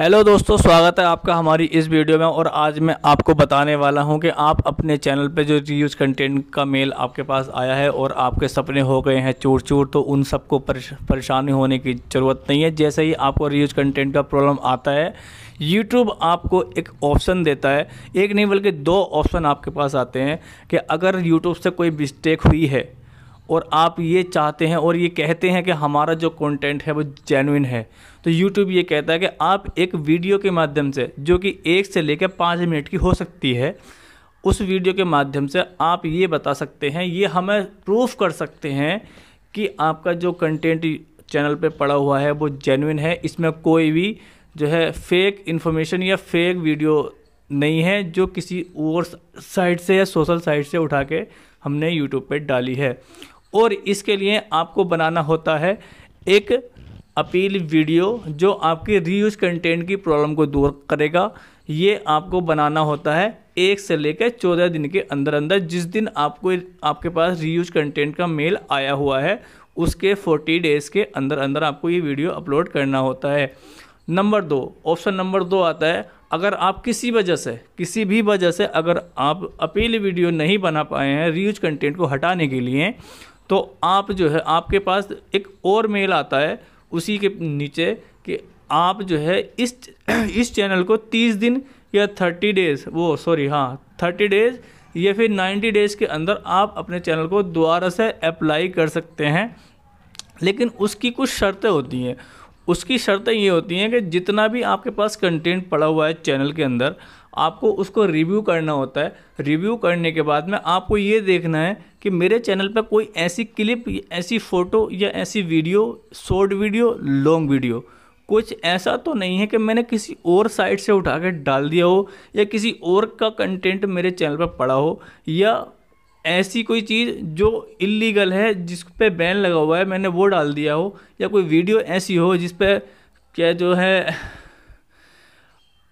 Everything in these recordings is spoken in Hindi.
हेलो दोस्तों स्वागत है आपका हमारी इस वीडियो में और आज मैं आपको बताने वाला हूं कि आप अपने चैनल पे जो रीयूज कंटेंट का मेल आपके पास आया है और आपके सपने हो गए हैं चूर चूर तो उन सबको परेशानी होने की ज़रूरत नहीं है जैसे ही आपको रीयूज कंटेंट का प्रॉब्लम आता है यूट्यूब आपको एक ऑप्शन देता है एक नहीं बल्कि दो ऑप्शन आपके पास आते हैं कि अगर यूट्यूब से कोई मिस्टेक हुई है और आप ये चाहते हैं और ये कहते हैं कि हमारा जो कंटेंट है वो जेनुइन है तो यूट्यूब ये कहता है कि आप एक वीडियो के माध्यम से जो कि एक से लेकर पाँच मिनट की हो सकती है उस वीडियो के माध्यम से आप ये बता सकते हैं ये हमें प्रूफ कर सकते हैं कि आपका जो कंटेंट चैनल पे पड़ा हुआ है वो जेनुइन है इसमें कोई भी जो है फेक इन्फॉर्मेशन या फेक वीडियो नहीं है जो किसी और साइट से या सोशल साइट से उठा के हमने यूट्यूब पे डाली है और इसके लिए आपको बनाना होता है एक अपील वीडियो जो आपके रीयूज कंटेंट की प्रॉब्लम को दूर करेगा ये आपको बनाना होता है एक से लेकर चौदह दिन के अंदर अंदर जिस दिन आपको आपके पास रीयूज कंटेंट का मेल आया हुआ है उसके फोर्टी डेज़ के अंदर अंदर आपको ये वीडियो अपलोड करना होता है नंबर दो ऑप्शन नंबर दो आता है अगर आप किसी वजह से किसी भी वजह से अगर आप अपील वीडियो नहीं बना पाए हैं रीयूज कंटेंट को हटाने के लिए तो आप जो है आपके पास एक और मेल आता है उसी के नीचे कि आप जो है इस इस चैनल को तीस दिन या थर्टी डेज़ वो सॉरी हाँ थर्टी डेज़ या फिर नाइन्टी डेज़ के अंदर आप अपने चैनल को दोबारा से अप्लाई कर सकते हैं लेकिन उसकी कुछ शर्तें होती हैं उसकी शर्तें ये होती हैं कि जितना भी आपके पास कंटेंट पड़ा हुआ है चैनल के अंदर आपको उसको रिव्यू करना होता है रिव्यू करने के बाद में आपको ये देखना है कि मेरे चैनल पर कोई ऐसी क्लिप ऐसी फ़ोटो या ऐसी video short video long video कुछ ऐसा तो नहीं है कि मैंने किसी और साइट से उठा कर डाल दिया हो या किसी और का कंटेंट मेरे चैनल पर पड़ा हो या ऐसी कोई चीज़ जो इलीगल है जिस पे बैन लगा हुआ है मैंने वो डाल दिया हो या कोई वीडियो ऐसी हो जिस पे क्या जो है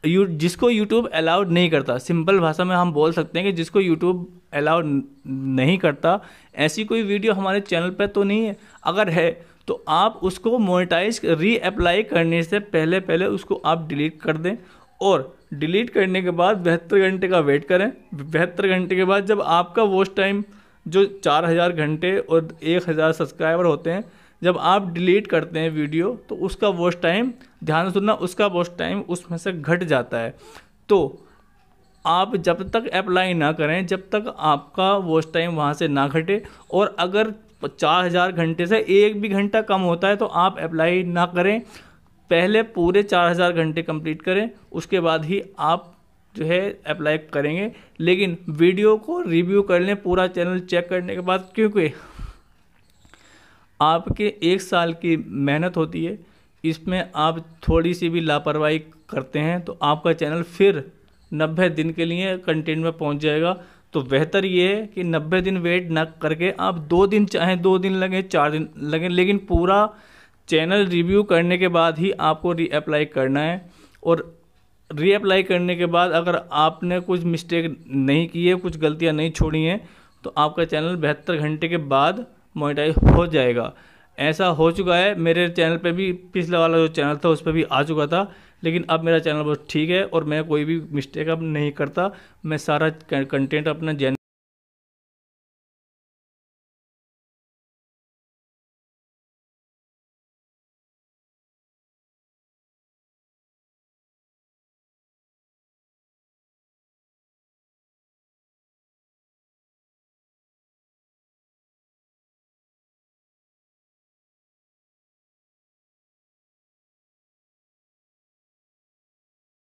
यू जिसको यूट्यूब अलाउड नहीं करता सिंपल भाषा में हम बोल सकते हैं कि जिसको यूट्यूब अलाउड नहीं करता ऐसी कोई वीडियो हमारे चैनल पर तो नहीं है अगर है तो आप उसको मोनेटाइज रीअप्लाई करने से पहले पहले उसको आप डिलीट कर दें और डिलीट करने के बाद बहत्तर घंटे का वेट करें बहत्तर घंटे के बाद जब आपका वॉच टाइम जो चार हज़ार घंटे और एक हज़ार सब्सक्राइबर होते हैं जब आप डिलीट करते हैं वीडियो तो उसका वॉच टाइम ध्यान सुनना उसका वॉच टाइम उसमें से घट जाता है तो आप जब तक अप्लाई ना करें जब तक आपका वॉच टाइम वहाँ से ना घटे और अगर चार हज़ार घंटे से एक भी घंटा कम होता है तो आप अप्लाई ना करें पहले पूरे चार हज़ार घंटे कंप्लीट करें उसके बाद ही आप जो है अप्लाई करेंगे लेकिन वीडियो को रिव्यू कर लें पूरा चैनल चेक करने के बाद क्योंकि आपके एक साल की मेहनत होती है इसमें आप थोड़ी सी भी लापरवाही करते हैं तो आपका चैनल फिर नब्बे दिन के लिए कंटेंट में पहुंच जाएगा तो बेहतर ये है कि नब्बे दिन वेट न करके आप दो दिन चाहें दो दिन लगें चार दिन लगें लेकिन पूरा चैनल रिव्यू करने के बाद ही आपको रीअप्लाई करना है और रीअप्लाई करने के बाद अगर आपने कुछ मिस्टेक नहीं की है कुछ गलतियाँ नहीं छोड़ी हैं तो आपका चैनल बहत्तर घंटे के बाद मोनिटाइज हो जाएगा ऐसा हो चुका है मेरे चैनल पे भी पिछला वाला जो चैनल था उस पर भी आ चुका था लेकिन अब मेरा चैनल बहुत ठीक है और मैं कोई भी मिस्टेक अब नहीं करता मैं सारा कंटेंट अपना जैन